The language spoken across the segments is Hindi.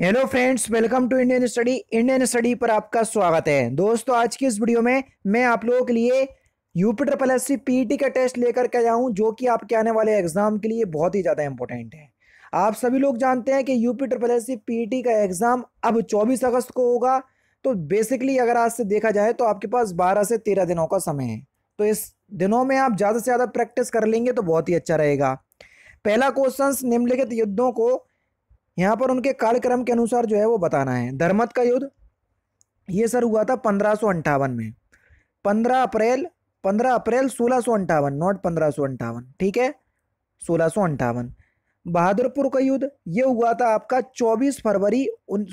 hello friends welcome to Indian study Indian study पर आपका स्वागत है दोस्तों आज की इस वीडियो में मैं आप लोगों के लिए यूपीटर प्लस सी पीटी का टेस्ट लेकर के आया हूँ जो कि आपके आने वाले एग्जाम के लिए बहुत ही ज़्यादा इंपॉर्टेंट है आप सभी लोग जानते हैं कि यूपीटर प्लस सी पीटी का एग्ज़ाम अब चौबीस अगस्त को होगा तो बेसिकली अगर आज से देखा जाए तो आपके पास बारह से तेरह दिनों का समय है तो इस दिनों में आप ज़्यादा से ज़्यादा प्रैक्टिस कर लेंगे तो बहुत ही अच्छा रहेगा पहला क्वेश्चन निम्नलिखित युद्धों को यहाँ पर उनके कालक्रम के अनुसार जो है वो बताना है धर्मत का युद्ध ये सर हुआ था पंद्रह में पंद्रह अप्रैल पंद्रह अप्रैल सोलह सो अंठावन नॉट पंद्रह सो अंठावन ठीक है सोलह सो अंठावन बहादुरपुर का युद्ध ये हुआ था आपका 24 फरवरी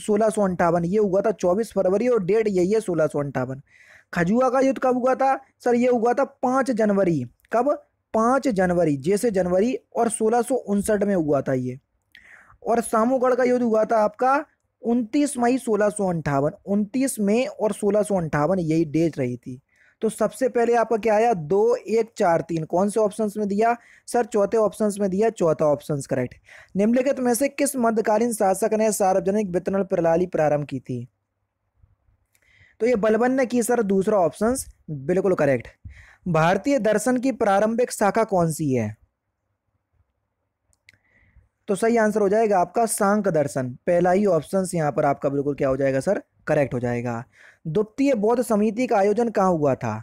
सोलह सो अंठावन ये हुआ था 24 फरवरी और डेट यही है सोलह सौ अंठावन खजुआ का युद्ध कब हुआ था सर ये हुआ था पाँच जनवरी कब पाँच जनवरी जैसे जनवरी और सोलह में हुआ था ये और सामूगढ़ का युद्ध हुआ था आपका उनतीस मई सोलह सौ अंठावन उनतीस मई और सोलह सौ अंठावन यही डेट रही थी तो सबसे पहले आपका क्या आया दो एक चार तीन कौन से ऑप्शन में दिया सर चौथे ऑप्शन में दिया चौथा ऑप्शन करेक्ट निम्नलिखित में से किस मध्यकालीन शासक ने सार्वजनिक वितरण प्रणाली प्रारंभ की थी तो ये बलबन ने की सर दूसरा ऑप्शन बिल्कुल करेक्ट भारतीय दर्शन की प्रारंभिक शाखा कौन सी है तो सही आंसर हो जाएगा आपका सांक दर्शन पहला ही ऑप्शन यहाँ पर आपका बिल्कुल क्या हो जाएगा सर करेक्ट हो जाएगा द्वितीय बौद्ध समिति का आयोजन कहाँ हुआ था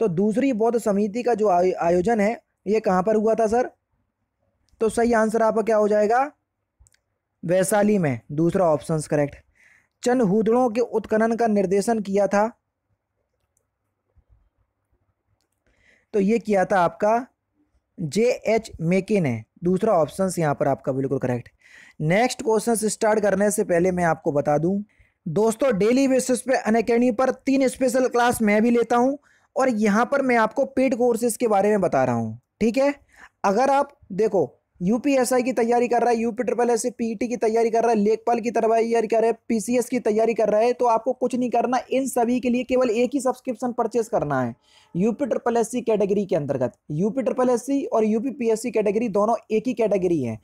तो दूसरी बौद्ध समिति का जो आयोजन है ये कहाँ पर हुआ था सर तो सही आंसर आपका क्या हो जाएगा वैशाली में दूसरा ऑप्शन करेक्ट चंद हुदड़ों के उत्खनन का निर्देशन किया था तो ये किया था आपका जे एच मेकिन है दूसरा ऑप्शन यहाँ पर आपका बिल्कुल करेक्ट नेक्स्ट क्वेश्चन स्टार्ट करने से पहले मैं आपको बता दूं दोस्तों डेली बेसिस पे अन अकेडमी पर तीन स्पेशल क्लास मैं भी लेता हूं और यहाँ पर मैं आपको पेड कोर्सेज के बारे में बता रहा हूँ ठीक है अगर आप देखो यूपीएसआई की तैयारी कर रहा है यूपी ट्रिपल एस पीटी की तैयारी कर रहा है लेखपाल की तैयारी कर रहा है पीसीएस की तैयारी कर रहा है तो आपको कुछ नहीं करना इन सभी के लिए केवल एक ही सब्सक्रिप्शन परचेस करना है यूपी ट्रिपल एस कैटेगरी के अंतर्गत यूपी ट्रिपल एस और यूपी सी कैटेगरी दोनों एक ही कैटेगरी है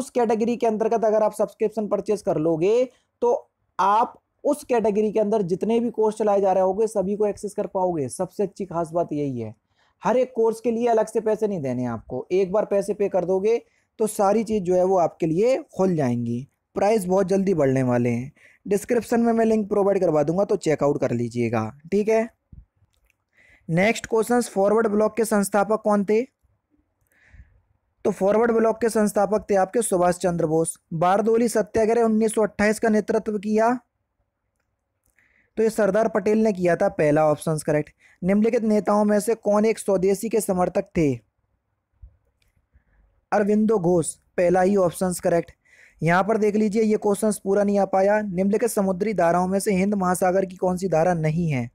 उस कैटेगरी के अंतर्गत अगर आप सब्सक्रिप्शन परचेस कर लोगे तो आप उस कैटेगरी के अंदर जितने भी कोर्स चलाए जा रहे होंगे सभी को एक्सेस कर पाओगे सबसे अच्छी खास बात यही है हर एक कोर्स के लिए अलग से पैसे नहीं देने आपको एक बार पैसे पे कर दोगे तो सारी चीज़ जो है वो आपके लिए खुल जाएंगी प्राइस बहुत जल्दी बढ़ने वाले हैं डिस्क्रिप्शन में मैं लिंक प्रोवाइड करवा दूंगा तो चेकआउट कर लीजिएगा ठीक है नेक्स्ट क्वेश्चन फॉरवर्ड ब्लॉक के संस्थापक कौन थे तो फॉरवर्ड ब्लॉक के संस्थापक थे आपके सुभाष चंद्र बोस बारदोली सत्याग्रह उन्नीस का नेतृत्व किया तो ये सरदार पटेल ने किया था पहला ऑप्शन करेक्ट निम्नलिखित नेताओं में से कौन एक स्वदेशी के समर्थक थे अरविंदो घोष पहला ही ऑप्शन करेक्ट यहाँ पर देख लीजिए ये क्वेश्चन पूरा नहीं आ पाया निम्नलिखित समुद्री धाराओं में से हिंद महासागर की कौन सी धारा नहीं है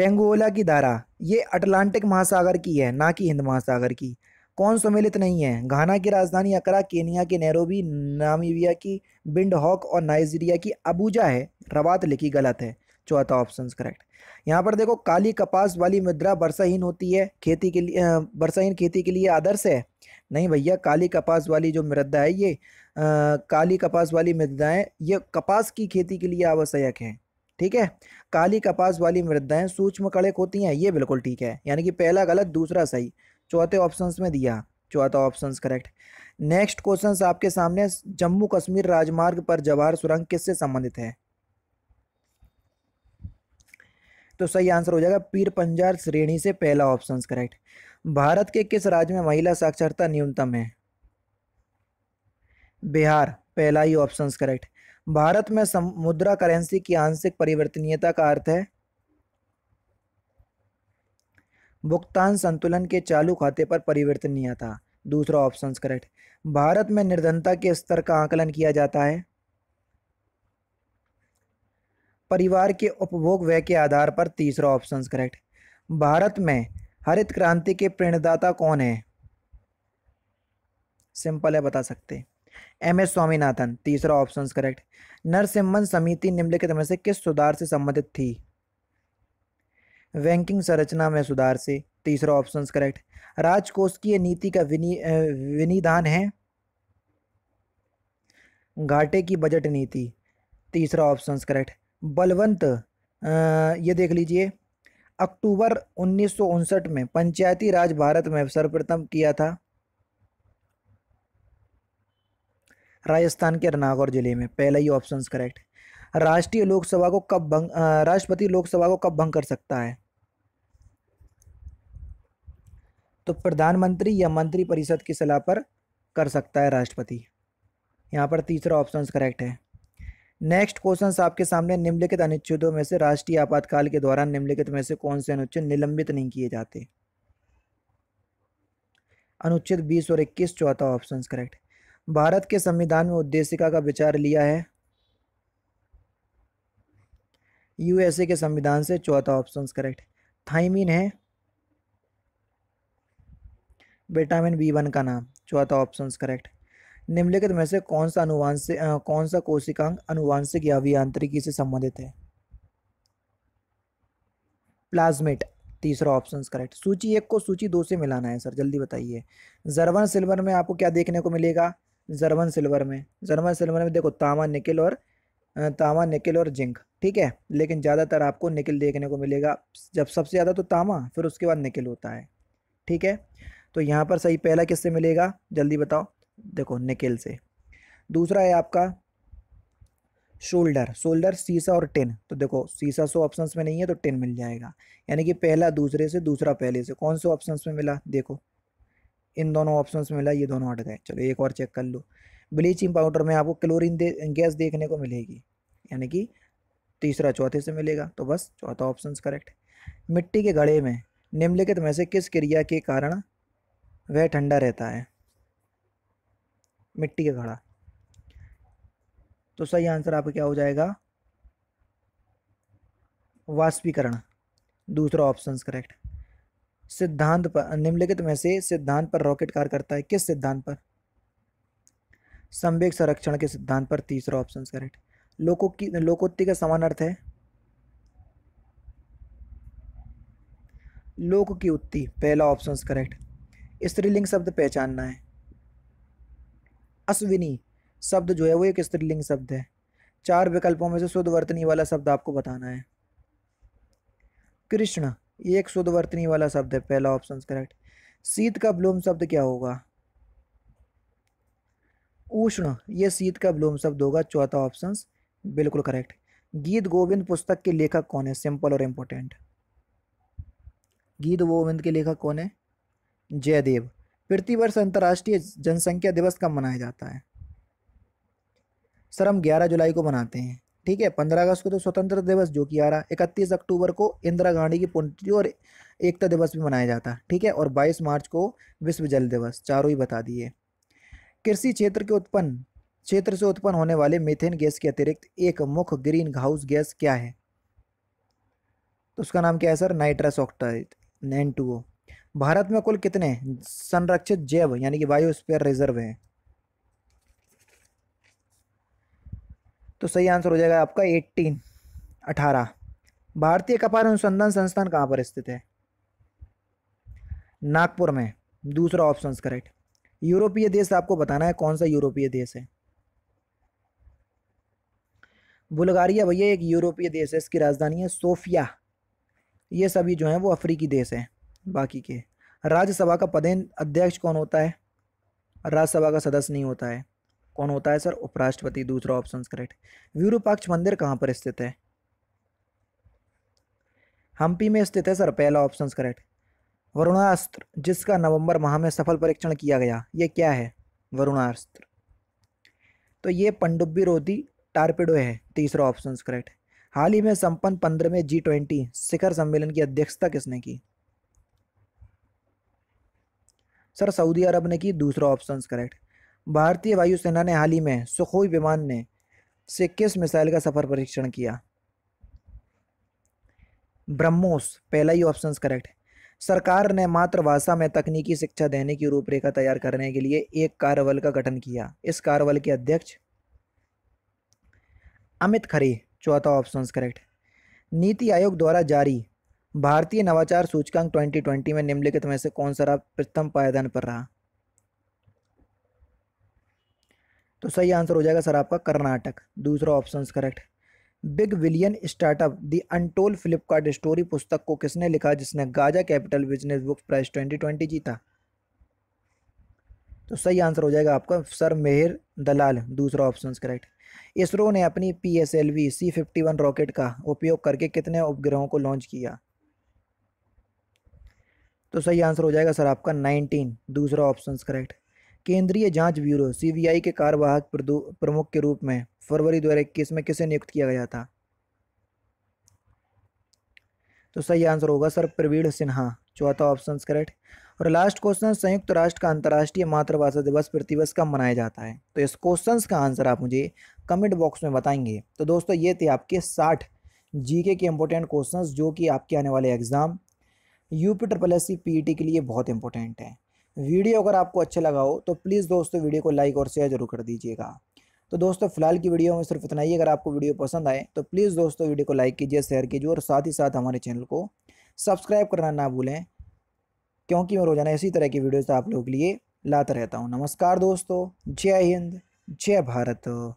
बेंगोला की धारा ये अटलांटिक महासागर की है ना कि हिंद महासागर की कौन सम्मिलित नहीं है घाना की राजधानी अकरा केनिया के नैरोबी नामीबिया की बिंडहॉक और नाइजीरिया की अबूजा है रवात लिखी गलत है चौथा ऑप्शन करेक्ट यहाँ पर देखो काली कपास वाली मुद्रा वर्षाहीन होती है खेती के लिए वर्षाहीन खेती के लिए आदर्श है नहीं भैया काली कपास वाली जो मृदा है ये आ, काली कपास वाली मृदाएँ ये कपास की खेती के लिए आवश्यक हैं ठीक है काली कपास वाली मृदाएँ सूक्ष्म कड़क होती हैं ये बिल्कुल ठीक है यानी कि पहला गलत दूसरा सही चौथे ऑप्शन में दिया चौथा ऑप्शन करेक्ट नेक्स्ट क्वेश्चन आपके सामने जम्मू कश्मीर राजमार्ग पर जवाहर सुरंग किससे संबंधित है तो सही आंसर हो जाएगा पीर पंजार श्रेणी से पहला ऑप्शन करेक्ट भारत के किस राज्य में महिला साक्षरता न्यूनतम है बिहार पहला ही ऑप्शन करेक्ट भारत में मुद्रा करेंसी की आंशिक परिवर्तनीयता का अर्थ है भुगतान संतुलन के चालू खाते पर परिवर्तनीयता दूसरा ऑप्शन करेक्ट भारत में निर्धनता के स्तर का आकलन किया जाता है परिवार के उपभोग व्यय के आधार पर तीसरा ऑप्शन करेक्ट भारत में हरित क्रांति के प्रेरणदाता कौन है सिंपल है बता सकते एम एस स्वामीनाथन तीसरा ऑप्शन करेक्ट नरसिम्हन समिति निम्नलिखित में से किस सुधार से संबंधित थी बैंकिंग संरचना में सुधार से तीसरा ऑप्शन करेक्ट राजकोष की नीति का विनिधान है घाटे की बजट नीति तीसरा ऑप्शन करेक्ट बलवंत ये देख लीजिए अक्टूबर उन्नीस में पंचायती राज भारत में सर्वप्रथम किया था राजस्थान के रनागौर जिले में पहला ही ऑप्शन करेक्ट राष्ट्रीय लोकसभा को कब भंग राष्ट्रपति लोकसभा को कब भंग कर सकता है तो प्रधानमंत्री या मंत्रिपरिषद की सलाह पर कर सकता है राष्ट्रपति यहाँ पर तीसरा ऑप्शन करेक्ट है नेक्स्ट क्वेश्चन आपके सामने निम्नलिखित अनुच्छेदों में से राष्ट्रीय आपातकाल के दौरान निम्नलिखित में से कौन से अनुच्छेद निलंबित नहीं किए जाते अनुच्छेद 20 और 21 चौथा ऑप्शन करेक्ट भारत के संविधान में उद्देशिका का विचार लिया है यूएसए के संविधान से चौथा ऑप्शन करेक्ट थाइमिन है विटामिन बी वन का नाम चौथा ऑप्शन करेक्ट निम्नलिखित में से कौन सा अनुवांशिक कौन सा कोशिकांग अनुवांशिक या अभियांत्रिकी से संबंधित है प्लाज्मेट तीसरा ऑप्शन करेक्ट सूची एक को सूची दो से मिलाना है सर जल्दी बताइए जर्वन सिल्वर में आपको क्या देखने को मिलेगा जर्वन सिल्वर में जर्वन सिल्वर में देखो तामा निकल और तामा निकल और जिंक ठीक है लेकिन ज़्यादातर आपको निकल देखने को मिलेगा जब सबसे ज़्यादा तो तामा फिर उसके बाद निकल होता है ठीक है तो यहाँ पर सही पहला किससे मिलेगा जल्दी बताओ देखो निकेल से दूसरा है आपका शोल्डर शोल्डर सीसा और टिन तो देखो सीसा सो ऑप्शंस में नहीं है तो टिन मिल जाएगा यानी कि पहला दूसरे से दूसरा पहले से कौन से ऑप्शंस में मिला देखो इन दोनों ऑप्शंस में मिला ये दोनों हट गए चलो एक और चेक कर लो ब्लीचिंग पाउडर में आपको क्लोरीन दे, गैस देखने को मिलेगी यानी कि तीसरा चौथे से मिलेगा तो बस चौथा ऑप्शन करेक्ट मिट्टी के घड़े में निम्नलिखित में से किस क्रिया के कारण वह ठंडा रहता है मिट्टी का घड़ा तो सही आंसर आपका क्या हो जाएगा वाष्पीकरण दूसरा ऑप्शन करेक्ट सिद्धांत पर निम्नलिखित में से सिद्धांत पर रॉकेट कार्य करता है किस सिद्धांत पर संवेग संरक्षण के सिद्धांत पर तीसरा ऑप्शन करेक्ट लोको की लोकोत्ति का समान अर्थ है लोक की उत्ति पहला ऑप्शन करेक्ट स्त्रीलिंग शब्द पहचानना है अश्विनी शब्द जो है वो एक स्त्रीलिंग शब्द है चार विकल्पों में से शुद्ध वर्तनी वाला शब्द आपको बताना है कृष्ण ये एक शुद्ध वर्तनी वाला शब्द है पहला ऑप्शन करेक्ट शीत का ब्लूम शब्द क्या होगा उष्ण ये शीत का ब्लूम शब्द होगा चौथा ऑप्शन बिल्कुल करेक्ट गीत गोविंद पुस्तक के लेखक कौन है सिंपल और इम्पोर्टेंट गीत गोविंद के लेखक कौन है जयदेव प्रतिवर्ष अंतर्राष्ट्रीय जनसंख्या दिवस कब मनाया जाता है सर हम ग्यारह जुलाई को मनाते हैं ठीक है पंद्रह अगस्त को तो स्वतंत्र दिवस जो कि आ रहा इकतीस अक्टूबर को इंदिरा गांधी की पुण्य और एकता दिवस भी मनाया जाता है ठीक है और बाईस मार्च को विश्व जल दिवस चारों ही बता दिए कृषि क्षेत्र के उत्पन्न क्षेत्र से उत्पन्न होने वाले मीथेन गैस के अतिरिक्त एक मुख्य ग्रीन हाउस गैस क्या है तो उसका नाम क्या है sir nitrous oxide N two O Bharat में कुल कितने संरक्षित जैव यानी कि बायोस्पेयर रिजर्व हैं तो सही आंसर हो जाएगा आपका एट्टीन अठारह भारतीय कपार अनुसंधान संस्थान कहाँ पर स्थित है नागपुर में दूसरा ऑप्शन करेक्ट यूरोपीय देश आपको बताना है कौन सा यूरोपीय देश है बुल्गारिया भैया एक यूरोपीय देश है इसकी राजधानी है सोफिया ये सभी जो है वो अफ्रीकी देश है बाकी के राज्यसभा का पदेन अध्यक्ष कौन होता है राज्यसभा का सदस्य नहीं होता है कौन होता है सर उपराष्ट्रपति दूसरा ऑप्शन करेक्ट विरूपाक्ष मंदिर कहाँ पर स्थित है हम्पी में स्थित है सर पहला ऑप्शन करेक्ट वरुणास्त्र जिसका नवंबर माह में सफल परीक्षण किया गया ये क्या है वरुणास्त्र तो ये पंडुब्बी रोधी टारपेडो है तीसरा ऑप्शन करेक्ट हाल ही में संपन्न पंद्रहवें जी ट्वेंटी शिखर सम्मेलन की अध्यक्षता किसने की सर सऊदी अरब ने की दूसरा ऑप्शन करेक्ट भारतीय वायुसेना ने हाल ही में सुखोई विमान ने से किस मिसाइल का सफर परीक्षण किया ब्रह्मोस पहला ही ऑप्शन करेक्ट सरकार ने मातृभाषा में तकनीकी शिक्षा देने की रूपरेखा तैयार करने के लिए एक कार्यबल का गठन किया इस कार्यबल के अध्यक्ष अमित खरे चौथा ऑप्शन करेक्ट नीति आयोग द्वारा जारी भारतीय नवाचार सूचकांक 2020 में निम्नलिखित में से कौन सा प्रथम पायदान पर रहा तो सही आंसर हो जाएगा सर आपका कर्नाटक दूसरा option correct big billion startup the untold Flipkart story पुस्तक को किसने लिखा जिसने Gaja capital business book twenty 2020 जीता तो सही आंसर हो जाएगा आपका सर मेहर दलाल दूसरा ऑप्शन करेक्ट इसरो ने अपनी P S L V C fifty one rocket का उपयोग करके कितने उपग्रहों को लॉन्च किया तो सही आंसर हो जाएगा सर आपका नाइनटीन दूसरा ऑप्शन करेक्ट केंद्रीय जांच ब्यूरो सीबीआई के कार्यवाहक प्रमुख के रूप में फरवरी दो में किसे नियुक्त किया गया था तो सही आंसर होगा सर प्रवीण सिन्हा चौथा ऑप्शन करेक्ट और लास्ट क्वेश्चन संयुक्त राष्ट्र का अंतर्राष्ट्रीय मातृभाषा दिवस प्रतिवर्ष कब मनाया जाता है तो इस क्वेश्चन का आंसर आप मुझे कमेंट बॉक्स में बताएंगे तो दोस्तों ये थे आपके साठ जीके के इंपॉर्टेंट क्वेश्चंस जो कि आपके आने वाले exam UP triple S C P के लिए बहुत इंपॉर्टेंट है वीडियो अगर आपको अच्छा लगा हो तो प्लीज़ दोस्तों वीडियो को लाइक और शेयर जरूर कर दीजिएगा तो दोस्तों फिलहाल की वीडियो में सिर्फ इतना ही अगर आपको वीडियो पसंद आए तो प्लीज़ दोस्तों वीडियो को लाइक कीजिए शेयर कीजिए और साथ ही साथ हमारे चैनल को सब्सक्राइब करना ना भूलें क्योंकि मैं रोज़ाना इसी तरह की वीडियोज़ आप लोगों के लिए लाता रहता हूँ नमस्कार दोस्तों जय हिंद जय भारत